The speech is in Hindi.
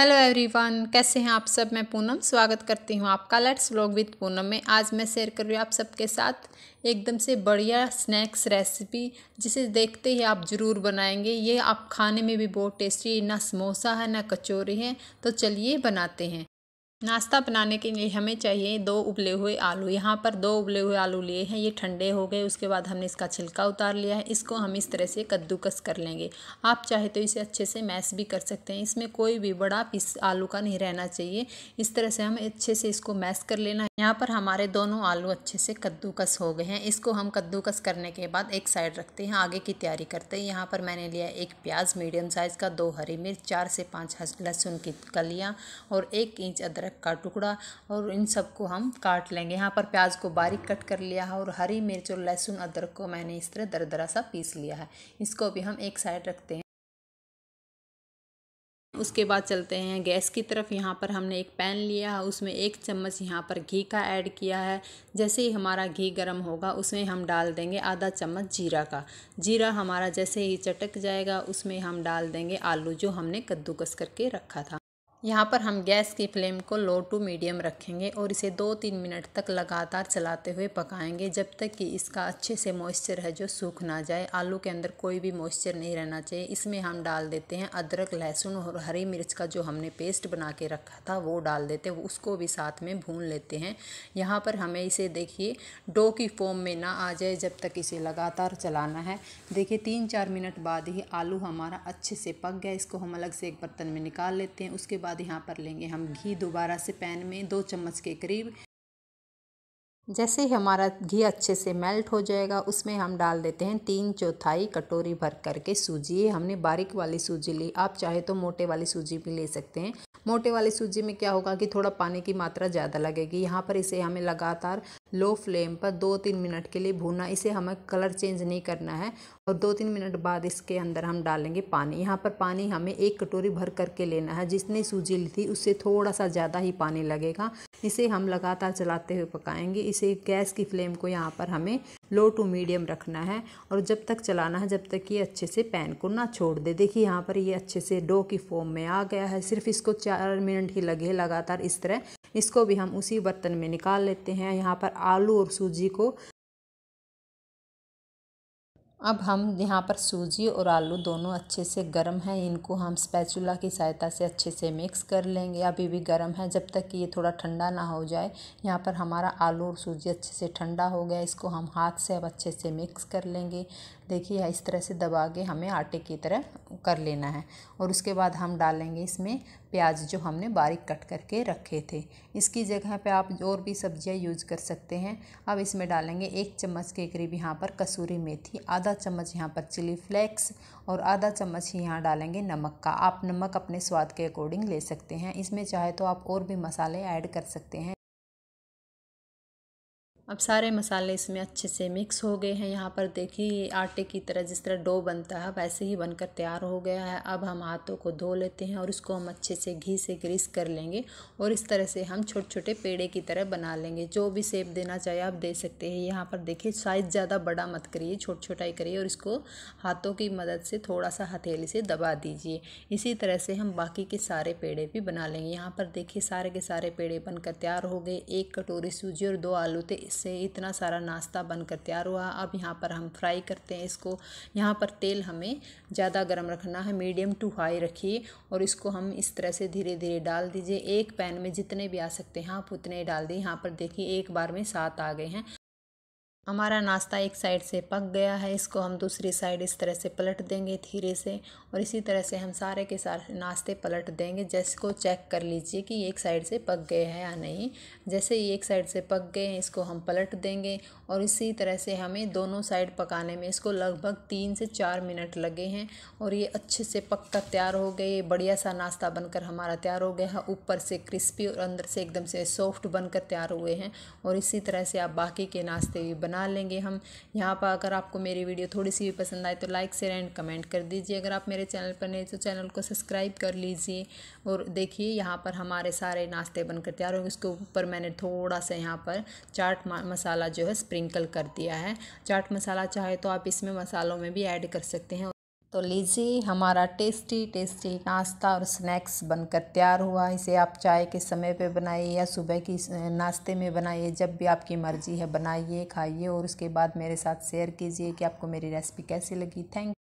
हेलो एवरीवन कैसे हैं आप सब मैं पूनम स्वागत करती हूं आपका लेट्स व्लॉग विद पूनम में आज मैं शेयर कर रही हूँ आप सबके साथ एकदम से बढ़िया स्नैक्स रेसिपी जिसे देखते ही आप ज़रूर बनाएंगे ये आप खाने में भी बहुत टेस्टी ना समोसा है ना कचौरी है तो चलिए बनाते हैं नाश्ता बनाने के लिए हमें चाहिए दो उबले हुए आलू यहाँ पर दो उबले हुए आलू लिए हैं ये ठंडे हो गए उसके बाद हमने इसका छिलका उतार लिया है इसको हम इस तरह से कद्दूकस कर लेंगे आप चाहे तो इसे अच्छे से मैश भी कर सकते हैं इसमें कोई भी बड़ा पीस आलू का नहीं रहना चाहिए इस तरह से हमें अच्छे से इसको मैश कर लेना है यहाँ पर हमारे दोनों आलू अच्छे से कद्दूकस हो गए हैं इसको हम कद्दूकस करने के बाद एक साइड रखते हैं आगे की तैयारी करते हैं यहाँ पर मैंने लिया एक प्याज मीडियम साइज़ का दो हरी मिर्च चार से पाँच लहसुन की कलियाँ और एक इंच अदरक का टुकड़ा और इन सबको हम काट लेंगे यहाँ पर प्याज को बारीक कट कर लिया है और हरी मिर्च और लहसुन अदरक को मैंने इस तरह दरदरा सा पीस लिया है इसको भी हम एक साइड रखते हैं उसके बाद चलते हैं गैस की तरफ यहाँ पर हमने एक पैन लिया है उसमें एक चम्मच यहाँ पर घी का ऐड किया है जैसे ही हमारा घी गर्म होगा उसमें हम डाल देंगे आधा चम्मच जीरा का जीरा हमारा जैसे ही चटक जाएगा उसमें हम डाल देंगे आलू जो हमने कद्दूकस करके रखा था यहाँ पर हम गैस की फ्लेम को लो टू मीडियम रखेंगे और इसे दो तीन मिनट तक लगातार चलाते हुए पकाएंगे जब तक कि इसका अच्छे से मॉइस्चर है जो सूख ना जाए आलू के अंदर कोई भी मॉइस्चर नहीं रहना चाहिए इसमें हम डाल देते हैं अदरक लहसुन और हरी मिर्च का जो हमने पेस्ट बना के रखा था वो डाल देते हैं उसको भी साथ में भून लेते हैं यहाँ पर हमें इसे देखिए डो की फॉर्म में ना आ जाए जब तक इसे लगातार चलाना है देखिए तीन चार मिनट बाद ही आलू हमारा अच्छे से पक गया इसको हम अलग से एक बर्तन में निकाल लेते हैं उसके बाद बाद यहाँ पर लेंगे हम घी दोबारा से पैन में दो चम्मच के करीब जैसे ही हमारा घी अच्छे से मेल्ट हो जाएगा उसमें हम डाल देते हैं तीन चौथाई कटोरी भर करके सूजी हमने बारीक वाली सूजी ली आप चाहे तो मोटे वाली सूजी भी ले सकते हैं मोटे वाली सूजी में क्या होगा कि थोड़ा पानी की मात्रा ज़्यादा लगेगी यहाँ पर इसे हमें लगातार लो फ्लेम पर दो तीन मिनट के लिए भूना इसे हमें कलर चेंज नहीं करना है और दो तीन मिनट बाद इसके अंदर हम डालेंगे पानी यहाँ पर पानी हमें एक कटोरी भर करके लेना है जिसने सूजी ली थी उससे थोड़ा सा ज़्यादा ही पानी लगेगा इसे हम लगातार चलाते हुए पकाएंगे इसे गैस की फ्लेम को यहाँ पर हमें लो टू मीडियम रखना है और जब तक चलाना है जब तक ये अच्छे से पैन को ना छोड़ दे देखिए यहाँ पर ये अच्छे से डो की फॉर्म में आ गया है सिर्फ इसको चार मिनट ही लगे लगातार इस तरह इसको भी हम उसी बर्तन में निकाल लेते हैं यहाँ पर आलू और सूजी को अब हम यहाँ पर सूजी और आलू दोनों अच्छे से गर्म हैं इनको हम स्पैचुला की सहायता से अच्छे से मिक्स कर लेंगे अभी भी गर्म है जब तक कि ये थोड़ा ठंडा ना हो जाए यहाँ पर हमारा आलू और सूजी अच्छे से ठंडा हो गया इसको हम हाथ से अब अच्छे से मिक्स कर लेंगे देखिए इस तरह से दबा के हमें आटे की तरह कर लेना है और उसके बाद हम डालेंगे इसमें प्याज जो हमने बारीक कट करके रखे थे इसकी जगह पे आप और भी सब्जियां यूज कर सकते हैं अब इसमें डालेंगे एक चम्मच के करीब यहाँ पर कसूरी मेथी आधा चम्मच यहाँ पर चिली फ्लेक्स और आधा चम्मच ही यहाँ डालेंगे नमक का आप नमक अपने स्वाद के अकॉर्डिंग ले सकते हैं इसमें चाहे तो आप और भी मसाले ऐड कर सकते हैं अब सारे मसाले इसमें अच्छे से मिक्स हो गए हैं यहाँ पर देखिए आटे की तरह जिस तरह डो बनता है वैसे ही बनकर तैयार हो गया है अब हम हाथों को धो लेते हैं और इसको हम अच्छे से घी से ग्रीस कर लेंगे और इस तरह से हम छोटे छोटे पेड़े की तरह बना लेंगे जो भी सेप देना चाहिए आप दे सकते हैं यहाँ पर देखिए साइज ज़्यादा बड़ा मत करिए छोटा छोटा ही करिए और इसको हाथों की मदद से थोड़ा सा हथेली से दबा दीजिए इसी तरह से हम बाकी के सारे पेड़े भी बना लेंगे यहाँ पर देखिए सारे के सारे पेड़े बनकर तैयार हो गए एक कटोरी सूजी और दो आलू थे से इतना सारा नाश्ता बनकर तैयार हुआ अब यहाँ पर हम फ्राई करते हैं इसको यहाँ पर तेल हमें ज़्यादा गर्म रखना है मीडियम टू हाई रखिए और इसको हम इस तरह से धीरे धीरे डाल दीजिए एक पैन में जितने भी आ सकते हैं आप उतने डाल दें यहाँ पर देखिए एक बार में सात आ गए हैं हमारा नाश्ता एक साइड से पक गया है इसको हम दूसरी साइड इस तरह से पलट देंगे धीरे से और इसी तरह से हम सारे के सारे नाश्ते पलट देंगे जिसको चेक कर लीजिए कि एक साइड से पक गए हैं या नहीं जैसे ही एक साइड से पक गए हैं इसको हम पलट देंगे और इसी तरह से हमें दोनों साइड पकाने में इसको लगभग तीन से चार मिनट लगे हैं और ये अच्छे से पक कर तैयार हो गए बढ़िया सा नाश्ता बनकर हमारा तैयार हो गया है ऊपर से क्रिस्पी और अंदर से एकदम से सॉफ्ट बनकर तैयार हुए हैं और इसी तरह से आप बाकी के नाश्ते भी बना बना लेंगे हम यहाँ पर अगर आपको मेरी वीडियो थोड़ी सी भी पसंद आए तो लाइक शेयर एंड कमेंट कर दीजिए अगर आप मेरे चैनल पर नहीं तो चैनल को सब्सक्राइब कर लीजिए और देखिए यहाँ पर हमारे सारे नाश्ते बनकर तैयार होंगे उसके ऊपर मैंने थोड़ा सा यहाँ पर चाट मसाला जो है स्प्रिंकल कर दिया है चाट मसाला चाहे तो आप इसमें मसालों में भी ऐड कर सकते हैं तो लीजिए हमारा टेस्टी टेस्टी नाश्ता और स्नैक्स बनकर तैयार हुआ इसे आप चाय के समय पे बनाइए या सुबह की नाश्ते में बनाइए जब भी आपकी मर्ज़ी है बनाइए खाइए और उसके बाद मेरे साथ शेयर कीजिए कि आपको मेरी रेसिपी कैसी लगी थैंक